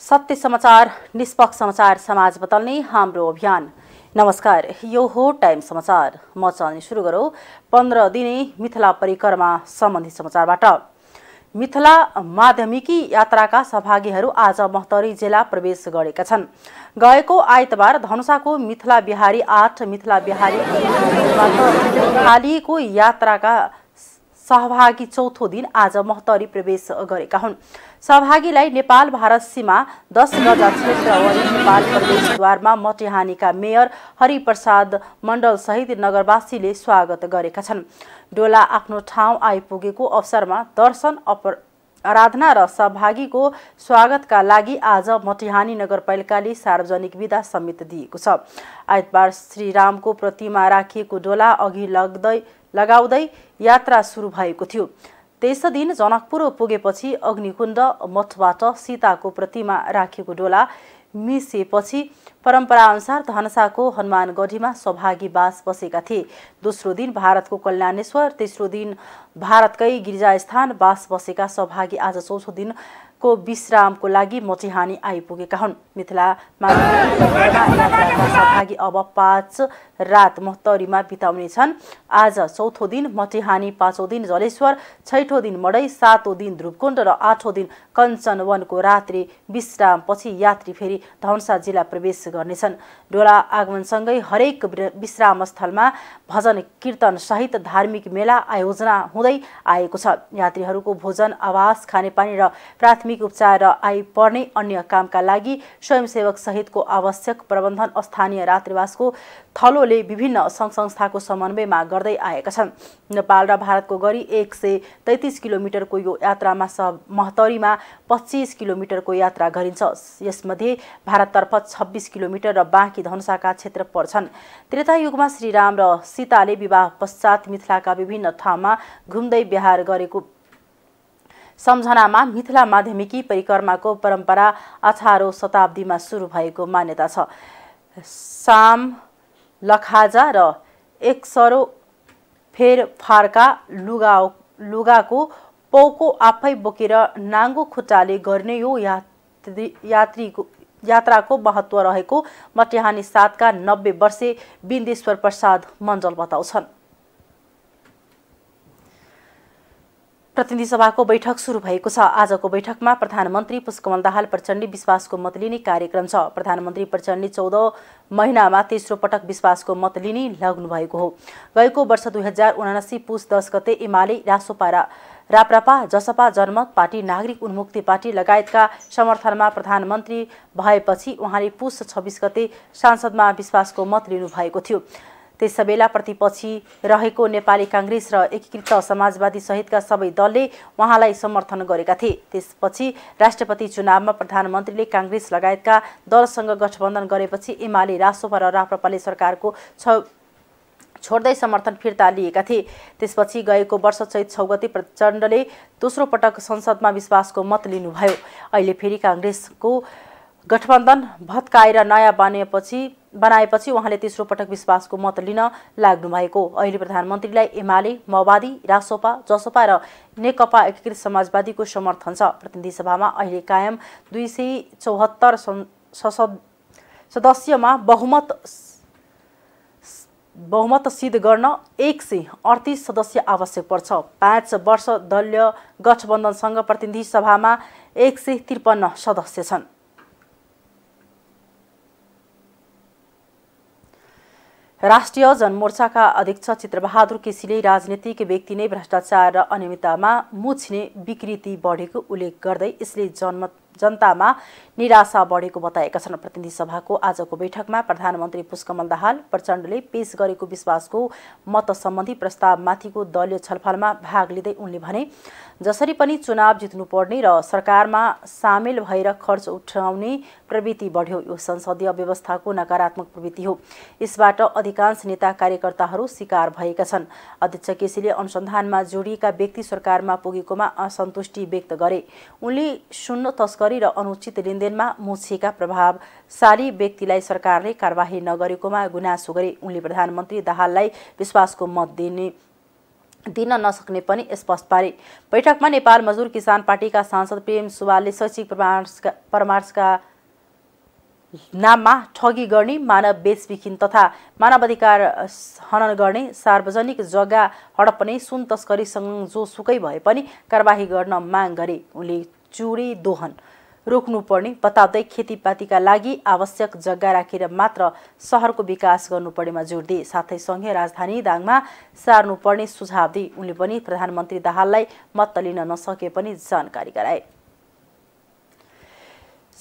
सत्य समाचार निष्पक्ष समाचार समाज बदल्ने हाम्रो अभियान नमस्कार यो हो टाइम समाचार म चल्ने सुरु गरौँ पन्ध्र दिने मिथिला परिक्रमा सम्बन्धी समाचारबाट मिथिला माध्यमिकी यात्राका सहभागीहरू आज महतरी जिल्ला प्रवेश गरेका छन् गएको आइतबार धनुषाको मिथिला बिहारी आठ मिथिला बिहारी खालिएको यात्राका सहभागी चौथो दिन आज महतरी प्रवेश गरेका हुन् सहभागीलाई नेपाल भारत सीमा दस गजा वरि नेपाल प्रवेशद्वारमा मटिहानीका मेयर हरिप्रसाद मण्डलसहित नगरवासीले स्वागत गरेका छन् डोला आफ्नो ठाउँ आइपुगेको अवसरमा दर्शन अपर आराधना र सहभागीको स्वागतका लागि आज मटिहानी नगरपालिकाले सार्वजनिक विदा समेत दिएको छ आइतबार श्रीरामको प्रतिमा राखिएको डोला अघि लग्दै लगाउँदै यात्रा सुरु भएको थियो तेस्रो दिन जनकपुर पुगेपछि अग्निकुण्ड मठबाट सीताको प्रतिमा राखेको डोला मिसिएपछि परम्पराअनुसार धनसाको हनुमानगढीमा सहभागी बास बसेका थिए दोस्रो दिन भारतको कल्याणेश्वर तेस्रो दिन भारतकै गिरिजास्थान बास बसेका सहभागी आज चौथो दिन को विश्रामको लागि मटिहानी आइपुगेका हुन् मिथिलामा सहभागी अब पाँच रात महतरीमा छन् आज चौथो दिन मटिहानी पाँचौँ दिन जलेश्वर छैठौँ दिन मडै सातौँ दिन ध्रुवकुण्ड र आठौँ दिन कञ्चनवनको रात्रि विश्रामपछि यात्री फेरि धनुषा जिल्ला प्रवेश गर्नेछन् डोला आगमनसँगै हरेक विश्रामस्थलमा भजन कीर्तन सहित धार्मिक मेला आयोजना हुँदै आएको छ यात्रीहरूको भोजन आवास खानेपानी र प्राथमिक प्राथमिक उपचार र आइपर्ने अन्य कामका लागि स्वयंसेवक सहितको आवश्यक प्रबन्धन स्थानीय रात्रिवासको थलोले विभिन्न सङ्घ संस्थाको समन्वयमा गर्दै आएका छन् नेपाल र भारतको गरी एक सय तैतिस किलोमिटरको यो यात्रामा स महतरीमा पच्चिस किलोमिटरको यात्रा गरिन्छ यसमध्ये भारततर्फ छब्बिस किलोमिटर र बाँकी धनुषाका क्षेत्र पर्छन् त्रेता युगमा श्रीराम र सीताले विवाह पश्चात मिथिलाका विभिन्न ठाउँमा घुम्दै विहार गरेको सम्झनामा मिथिला माध्यमिकी परिकर्माको परम्परा अठारौँ शताब्दीमा सुरु भएको मान्यता छ साम लखाजा र एकसरो फेरफारका लुगा लुगाको पौको आफै बोकेर नाङ्गो खुट्टाले गर्ने यो यात्री यात्रीको यात्राको महत्त्व रहेको मटिहानी सातका नब्बे वर्षे बिन्देश्वर प्रसाद मण्डल बताउँछन् प्रतिनिधि सभाको बैठक सुरु भएको छ आजको बैठकमा प्रधानमन्त्री पुष्पकमल दाहाल प्रचण्ड विश्वासको मत लिने कार्यक्रम छ प्रधानमन्त्री प्रचण्डी चौध महिनामा तेस्रो पटक विश्वासको मत लिने लाग्नु भएको हो गएको वर्ष दुई हजार उनासी पुस दस गते एमाले रासोपारा राप्रपा जसपा जनमत पार्टी नागरिक उन्मुक्ति पार्टी लगायतका समर्थनमा प्रधानमन्त्री भएपछि उहाँले पुस छब्बिस गते सांसदमा विश्वासको मत लिनुभएको थियो त्यस बेला प्रतिपक्षी रहेको नेपाली काङ्ग्रेस र एकीकृत समाजवादी सहितका सबै दलले उहाँलाई समर्थन गरेका थिए त्यसपछि राष्ट्रपति चुनावमा प्रधानमन्त्रीले काङ्ग्रेस लगायतका दलसँग गठबन्धन गरेपछि एमाले रासोपा र राप्रपाले सरकारको छ छोड्दै समर्थन फिर्ता लिएका थिए त्यसपछि गएको वर्ष चैत गति प्रचण्डले दोस्रो पटक संसदमा विश्वासको मत लिनुभयो अहिले फेरि काङ्ग्रेसको गठबन्धन भत्काएर नयाँ बनेपछि बनाएपछि उहाँले तेस्रो पटक विश्वासको मत लिन लाग्नु भएको अहिले प्रधानमन्त्रीलाई एमाले माओवादी रासोपा जसोपा र नेकपा एकीकृत समाजवादीको समर्थन छ प्रतिनिधि सभामा अहिले कायम दुई सय चौहत्तर सदस्यमा बहुमत बहुमत सिद्ध गर्न एक सय अडतिस सदस्य आवश्यक पर्छ पाँच वर्ष दलीय गठबन्धनसँग प्रतिनिधि सभामा एक सय त्रिपन्न सदस्य छन् राष्ट्रिय जनमोर्चाका अध्यक्ष चित्रबहादुर केसीले राजनीतिक व्यक्ति नै भ्रष्टाचार र अनियमिततामा मुछिने विकृति बढेको उल्लेख गर्दै यसले जन्म जनतामा निराशा बढेको बताएका छन् प्रतिनिधि सभाको आजको बैठकमा प्रधानमन्त्री पुष्कमल दाहाल प्रचण्डले पेश गरेको विश्वासको मत सम्बन्धी प्रस्तावमाथिको दलीय छलफलमा भाग लिँदै उनले भने जसरी पनि चुनाव जित्नुपर्ने र सरकारमा सामेल भएर खर्च उठाउने प्रवृत्ति बढ्यो यो संसदीय व्यवस्थाको नकारात्मक प्रवृत्ति हो यसबाट अधिकांश नेता कार्यकर्ताहरू शिकार भएका छन् अध्यक्ष केसीले अनुसन्धानमा जोडिएका व्यक्ति सरकारमा पुगेकोमा असन्तुष्टि व्यक्त गरे उनले सुन्न तस्करी र अनुचित लेनदेनमा मुछिएका प्रभावशाली व्यक्तिलाई सरकारले कारवाही नगरेकोमा गुनासो गरे उनले प्रधानमन्त्री दाहाललाई विश्वासको मत दिने दिन नसक्ने पनि स्पष्ट पारे बैठकमा नेपाल मजदुर किसान पार्टीका सांसद प्रेम सुवालले शैक्षिक परमार्शका परमार्शका नाममा ठगी गर्ने मानव बेचबिखिन तथा मानवाधिकार हनन गर्ने सार्वजनिक जग्गा हडप्ने सुन तस्करीसँग जोसुकै भए पनि कारवाही गर्न माग गरे उनले चुरी दोहन रोक्नुपर्ने बताउँदै खेतीपातीका लागि आवश्यक जग्गा राखेर मात्र सहरको विकास गर्नुपर्नेमा जोड दिए साथै सङ्घीय राजधानी दाङमा सार्नुपर्ने सुझाव दिए उनले पनि प्रधानमन्त्री दाहाललाई मत लिन नसके पनि जानकारी गराए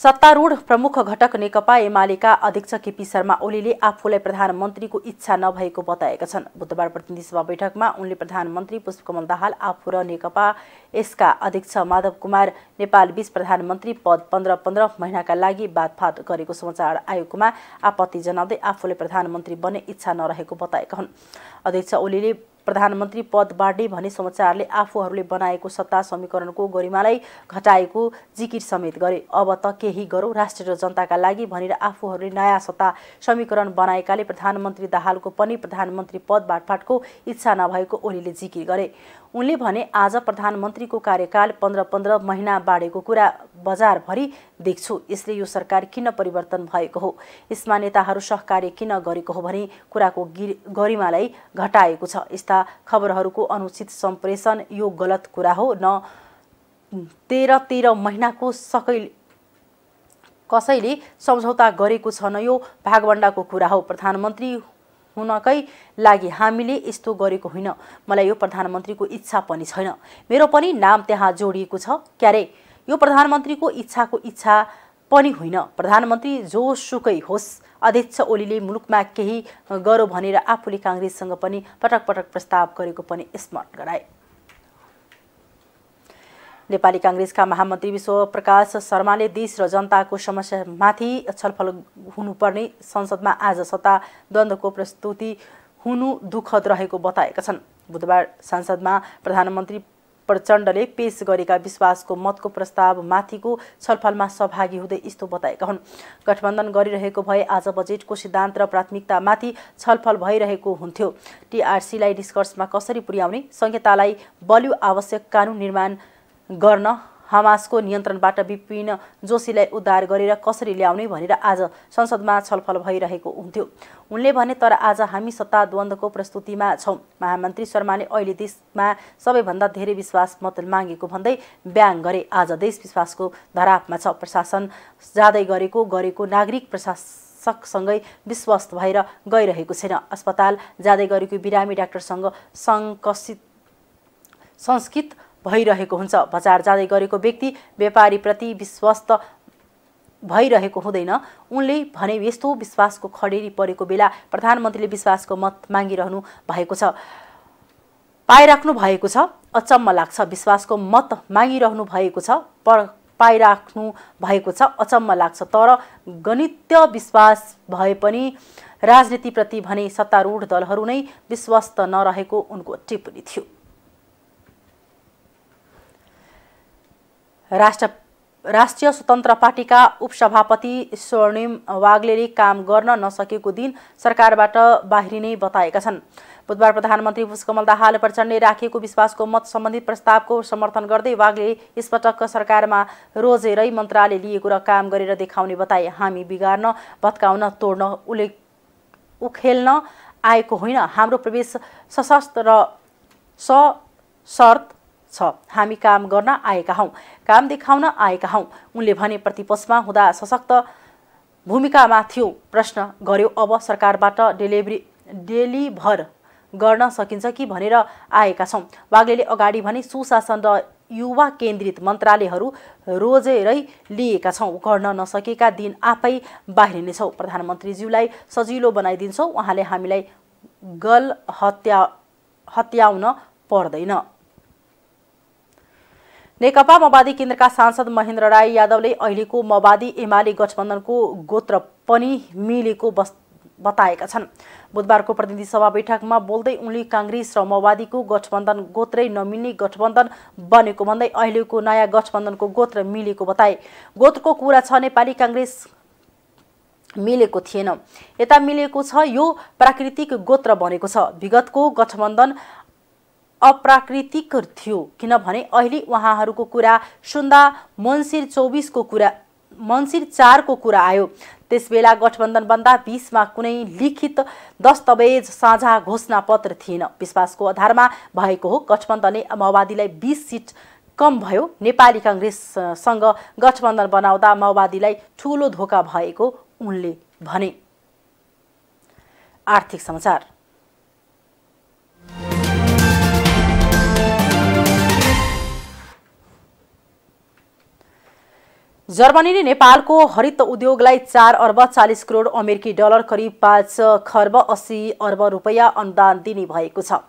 सत्तारूढ प्रमुख घटक नेकपा एमालेका अध्यक्ष केपी शर्मा ओलीले आफूलाई प्रधानमन्त्रीको इच्छा नभएको बताएका छन् बुधबार प्रतिनिधि सभा बैठकमा उनले प्रधानमन्त्री पुष्पकमल दाहाल आफू र नेकपा यसका अध्यक्ष माधव कुमार नेपाल बीच प्रधानमन्त्री पद पन्ध्र पन्ध्र महिनाका लागि बातफात गरेको समाचार आयोगमा आपत्ति जनाउँदै आफूले प्रधानमन्त्री बन्ने इच्छा नरहेको बताएका हुन् अध्यक्ष ओलीले प्रधानमन्त्री पद बाँड्ने भने समाचारले आफूहरूले बनाएको सत्ता समीकरणको गरिमालाई घटाएको जिकिर समेत गरे अब त केही गरौँ राष्ट्र र जनताका लागि भनेर आफूहरूले नयाँ सत्ता समीकरण बनाएकाले प्रधानमन्त्री दाहालको पनि प्रधानमन्त्री पद बाँडफाँटको इच्छा नभएको ओलीले जिकिर गरे उनले भने आज प्रधानमन्त्रीको कार्यकाल पन्ध्र पन्ध्र महिना बाढेको कुरा बजारभरि देख्छु यसले यो सरकार किन परिवर्तन भएको हो यसमा नेताहरू सहकार्य किन गरेको हो भने कुराको गरिमालाई घटाएको छ यस्ता खबरहरूको अनुचित सम्प्रेषण यो गलत कुरा हो न तेह्र तेह्र महिनाको सकै कसैले सम्झौता गरेको छ न यो भागवण्डाको कुरा हो प्रधानमन्त्री हुनकै लागि हामीले यस्तो गरेको होइन मलाई यो प्रधानमन्त्रीको इच्छा पनि छैन मेरो पनि नाम त्यहाँ जोडिएको छ क्यारे यो प्रधानमन्त्रीको इच्छाको इच्छा पनि होइन प्रधानमन्त्री जोसुकै होस् अध्यक्ष ओलीले मुलुकमा केही गरौँ भनेर आफूले काङ्ग्रेससँग पनि पटक पटक प्रस्ताव गरेको पनि स्मरण गराए नेपाली काङ्ग्रेसका महामन्त्री विश्वप्रकाश शर्माले देश र जनताको समस्यामाथि छलफल हुनुपर्ने संसदमा आज सत्ता द्वन्द्वको प्रस्तुति हुनु दुःखद रहेको बताएका छन् बुधबार संसदमा प्रधानमन्त्री प्रचण्डले पेश गरेका विश्वासको मतको प्रस्तावमाथिको छलफलमा सहभागी हुँदै यस्तो बताएका हुन् गठबन्धन गरिरहेको भए आज बजेटको सिद्धान्त र प्राथमिकतामाथि छलफल भइरहेको हुन्थ्यो टिआरसीलाई निष्कर्षमा कसरी पुर्याउने संहितालाई बलियो आवश्यक कानुन निर्माण गर्न हमासको नियन्त्रणबाट विपिन जोशीलाई उद्धार गरेर कसरी ल्याउने भनेर आज संसदमा छलफल भइरहेको हुन्थ्यो उनले भने तर आज हामी सत्ताद्वन्द्वको प्रस्तुतिमा छौँ महामन्त्री शर्माले अहिले देशमा सबैभन्दा धेरै विश्वास मत मागेको भन्दै ब्याङ गरे आज देश विश्वासको धरापमा छ प्रशासन जाँदै गरेको गरेको नागरिक प्रशासकसँगै सँगै विश्वस्त भएर गइरहेको छैन अस्पताल जाँदै गरेको बिरामी डाक्टरसँग सङ्कसित संस्कृत भइरहेको हुन्छ बजार जाँदै गरेको व्यक्ति व्यापारीप्रति विश्वस्त भइरहेको हुँदैन उनले भने यस्तो विश्वासको खडेरी परेको बेला प्रधानमन्त्रीले विश्वासको मत मागिरहनु भएको छ पाइराख्नु भएको छ अचम्म लाग्छ विश्वासको मत मागिरहनु भएको छ प पाइराख्नु भएको छ अचम्म लाग्छ तर गणित्य विश्वास भए पनि राजनीतिप्रति भने सत्तारूढ दलहरू नै विश्वस्त नरहेको उनको टिप्पणी थियो राष्ट्र राष्ट्रिय स्वतन्त्र पार्टीका उपसभापति स्वर्णिम वाग्लेले काम गर्न नसकेको दिन सरकारबाट बाहिरिने बताएका छन् बुधबार प्रधानमन्त्री पुष्पकमल दाहाल प्रचण्डले राखिएको विश्वासको मत सम्बन्धित प्रस्तावको समर्थन गर्दै वाग्ले यसपटक सरकारमा रोजेरै मन्त्रालय लिएको र काम गरेर देखाउने बताए हामी बिगार्न भत्काउन तोड्न उले उखेल्न आएको होइन हाम्रो प्रवेश सशस्त्र र सशर्त छ हामी काम गर्न आएका हौँ काम देखाउन आएका हौँ उनले भने प्रतिपक्षमा हुँदा सशक्त भूमिकामा थियो प्रश्न गर्यो अब सरकारबाट डेलिभरी डेलिभर गर्न सकिन्छ कि भनेर आएका छौँ बाग्लेले अगाडि भने सुशासन र युवा केन्द्रित मन्त्रालयहरू रोजेरै लिएका छौँ गर्न नसकेका दिन आफै बाहिरिनेछौँ प्रधानमन्त्रीज्यूलाई सजिलो बनाइदिन्छौँ उहाँले हामीलाई गल हत्या हत्याउन पर्दैन नेकपा माओवादी केन्द्रका सांसद महेन्द्र राई यादवले अहिलेको माओवादी एमाले गठबन्धनको गोत्र पनि मिलेको बताएका छन् बुधबारको प्रतिनिधि सभा बैठकमा बोल्दै उनले काङ्ग्रेस र माओवादीको गठबन्धन गोत्रै नमिल्ने गठबन्धन बनेको भन्दै अहिलेको नयाँ गठबन्धनको गोत्र मिलेको बताए गोत्रको कुरा छ नेपाली काङ्ग्रेस मिलेको थिएन यता मिलेको छ यो प्राकृतिक गोत्र बनेको छ विगतको गठबन्धन अप्राकृतिक थियो किनभने अहिले उहाँहरूको कुरा सुन्दा मन्सिर चौबिसको कुरा मन्सिर चारको कुरा आयो त्यसबेला गठबन्धनभन्दा बिसमा कुनै लिखित दस्तावेज साझा घोषणापत्र थिएन विश्वासको आधारमा भएको हो गठबन्धनले माओवादीलाई बिस सिट कम भयो नेपाली काङ्ग्रेससँग गठबन्धन बनाउँदा माओवादीलाई ठुलो धोका भएको उनले भने आर्थिक समाचार जर्मनीले नेपालको हरित उद्योगलाई चार अर्ब चालिस करोड अमेरिकी डलर करिब पाँच खर्ब अस्सी अर्ब रुपियाँ अनुदान दिने भएको छ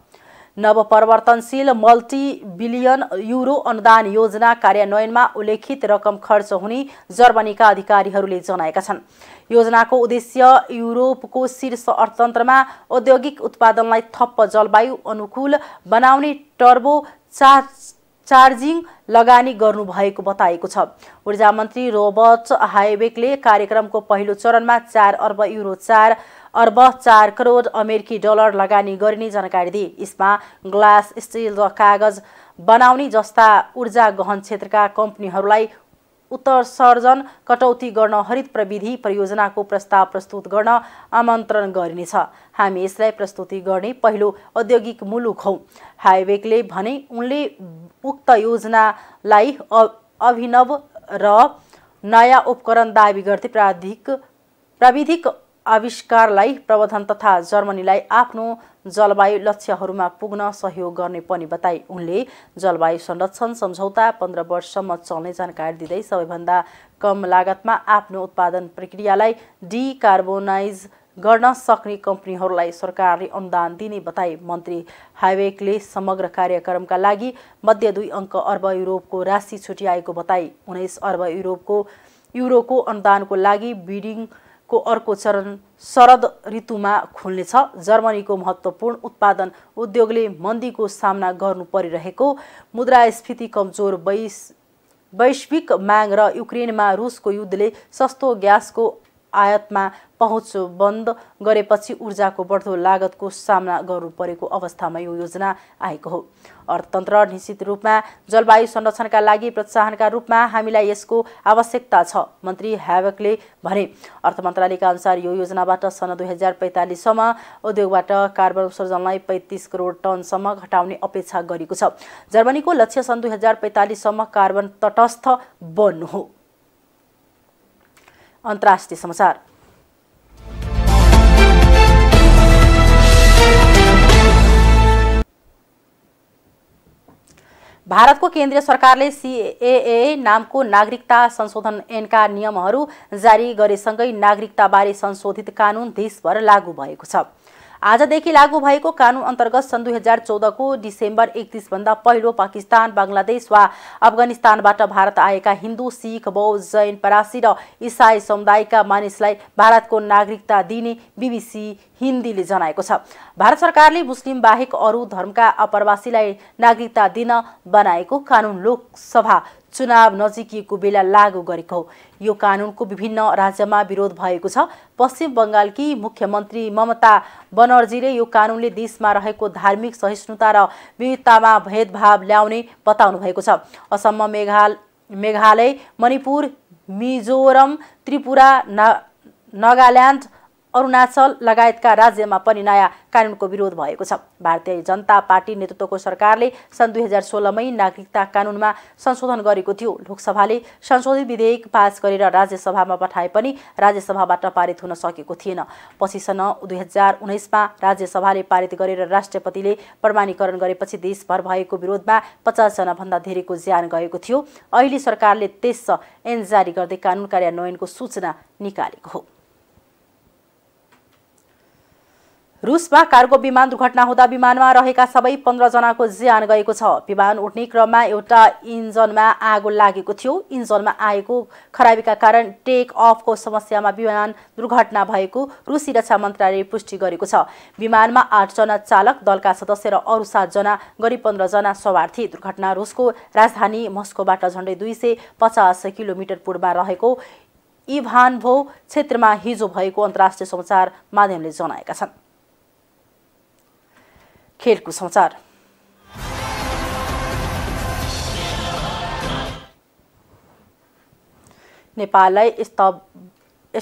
नवपरिवर्तनशील बिलियन युरो अनुदान योजना कार्यान्वयनमा उल्लेखित रकम खर्च हुने जर्मनीका अधिकारीहरूले जनाएका छन् योजनाको उद्देश्य युरोपको शीर्ष अर्थतन्त्रमा औद्योगिक उत्पादनलाई थप्प जलवायु अनुकूल बनाउने टर्बो चार चार्जिङ लगानी गर्नुभएको बताएको छ ऊर्जा मन्त्री रोबर्ट हाइबेकले कार्यक्रमको पहिलो चरणमा चार अर्ब युरो चार अर्ब चार करोड अमेरिकी डलर लगानी गरिने जानकारी दिए यसमा ग्लास स्टिल र कागज बनाउने जस्ता ऊर्जा गहन क्षेत्रका कम्पनीहरूलाई सर्जन कटौती गर्न हरित प्रविधि परियोजनाको प्रस्ताव प्रस्तुत गर्न आमन्त्रण गरिनेछ हामी यसलाई प्रस्तुति गर्ने पहिलो औद्योगिक मुलुक हौ हाइवेकले भने उनले उक्त योजनालाई अभिनव र नयाँ उपकरण दावी गर्दै प्राधिक प्राविधिक आविष्कारलाई प्रबन्धन तथा जर्मनीलाई आफ्नो जलवायु लक्ष्यहरूमा पुग्न सहयोग गर्ने पनि बताए उनले जलवायु संरक्षण सम्झौता पन्ध्र वर्षसम्म चल्ने जानकारी दिँदै सबैभन्दा कम लागतमा आफ्नो उत्पादन प्रक्रियालाई डिकार्बोनाइज गर्न सक्ने कम्पनीहरूलाई सरकारले अनुदान दिने बताए मन्त्री हाइवेकले समग्र कार्यक्रमका लागि मध्य दुई अङ्क अर्ब युरोपको राशि छुट्याएको बताए उन्नाइस अर्ब युरोपको युरोको अनुदानको लागि बिडिङ को अर्को चरण शरद ऋतुमा खुल्नेछ जर्मनीको महत्त्वपूर्ण उत्पादन उद्योगले मन्दीको सामना गर्नु परिरहेको मुद्रास्फीति कमजोर वैश्विक माग र युक्रेनमा रुसको युद्धले सस्तो ग्यासको आयातमा पहुँच बन्द गरेपछि ऊर्जाको बढ्दो लागतको सामना गर्नु परेको अवस्थामा यो योजना आएको हो अर्थतन्त्र निश्चित रूपमा जलवायु संरक्षणका लागि प्रोत्साहनका रूपमा हामीलाई यसको आवश्यकता छ मन्त्री ह्यावकले भने अर्थ मन्त्रालयका अनुसार यो योजनाबाट सन् दुई हजार पैँतालिससम्म उद्योगबाट कार्बन उत्सर्जनलाई पैँतिस करोड टनसम्म घटाउने अपेक्षा गरेको छ जर्मनीको लक्ष्य सन् दुई हजार पैँतालिससम्म कार्बन तटस्थ बन्नु हो अन्तर्राष्ट्रिय समाचार भारतको केन्द्रीय सरकारले सिएए नामको नागरिकता संशोधन ऐनका नियमहरू जारी गरेसँगै नागरिकताबारे संशोधित कानुन देशभर लागू भएको छ आजदेखि लागू भएको कानुन अन्तर्गत सन् दुई हजार चौधको डिसेम्बर एकतिसभन्दा पहिलो पाकिस्तान बङ्गलादेश वा अफगानिस्तानबाट भारत आएका हिन्दू सिख बौद्ध जैन परासी र इसाई समुदायका मानिसलाई भारतको नागरिकता दिने बिबिसी हिन्दीले जनाएको छ भारत सरकारले मुस्लिम बाहेक अरू धर्मका अप्रवासीलाई नागरिकता दिन बनाएको कानुन लोकसभा चुनाव नजिकिएको बेला लागू गरेको हो यो कानुनको विभिन्न राज्यमा विरोध भएको छ पश्चिम बङ्गालकी मुख्यमन्त्री ममता बनर्जीले यो कानुनले देशमा रहेको धार्मिक सहिष्णुता र विविधतामा भेदभाव ल्याउने बताउनु भएको छ असम मेघाल मेघालय मणिपुर मिजोरम त्रिपुरा ना नागाल्यान्ड अरुणाचल लगायतका राज्यमा पनि नयाँ कानुनको विरोध भएको छ भारतीय जनता पार्टी नेतृत्वको सरकारले सन् दुई हजार सोह्रमै नागरिकता कानुनमा संशोधन गरेको थियो लोकसभाले संशोधित विधेयक पास गरेर राज्यसभामा पठाए पनि राज्यसभाबाट पारित हुन सकेको थिएन पछि सन् दुई हजार उन्नाइसमा राज्यसभाले पारित गरेर राष्ट्रपतिले प्रमाणीकरण गरेपछि देशभर भएको विरोधमा भन्दा धेरैको ज्यान गएको थियो अहिले सरकारले त्यस एन जारी गर्दै कानुन कार्यान्वयनको सूचना निकालेको हो रुसमा कार्गो विमान दुर्घटना हुँदा विमानमा रहेका सबै पन्ध्रजनाको ज्यान गएको छ विमान उठ्ने क्रममा एउटा इन्जनमा आगो लागेको थियो इन्जनमा आएको खराबीका कारण टेक अफको समस्यामा विमान दुर्घटना भएको रुसी रक्षा मन्त्रालयले पुष्टि गरेको छ विमानमा आठजना चालक दलका सदस्य र अरू सातजना गरी पन्ध्रजना सवार थिए दुर्घटना रुसको राजधानी मस्कोबाट झन्डै दुई सय पचास किलोमिटर पूर्वमा रहेको इभानभो क्षेत्रमा हिजो भएको अन्तर्राष्ट्रिय समाचार माध्यमले जनाएका छन् खेलकुद समाचार नेपाललाई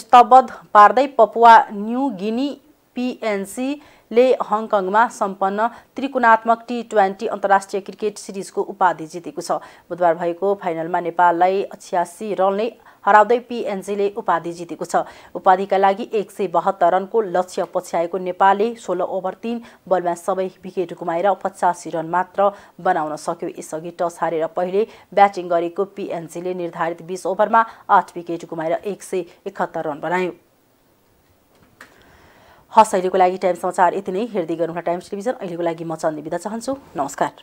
स्तब्ध पार्दै पपुवा न्यू गिनी पिएनसी ले हङकङमा सम्पन्न त्रिकोणात्मक टी ट्वेन्टी अन्तर्राष्ट्रिय क्रिकेट सिरिजको उपाधि जितेको छ बुधबार भएको फाइनलमा नेपाललाई छ्यासी रनले हराउँदै पिएनजीले उपाधि जितेको छ उपाधिका लागि एक सय बहत्तर रनको लक्ष्य पछ्याएको नेपालले सोह्र ओभर तिन बलमा सबै विकेट गुमाएर पचासी रन मात्र बनाउन सक्यो यसअघि टस हारेर पहिले ब्याटिङ गरेको पिएनजीले निर्धारित बिस ओभरमा आठ विकेट गुमाएर एक सय रन बनायो हस् अहिलेको लागि टाइम समाचार यति नै हेर्दै गर्नु टाइम्स टेलिभिजन अहिलेको लागि म चन्दी बिदा चाहन्छु नमस्कार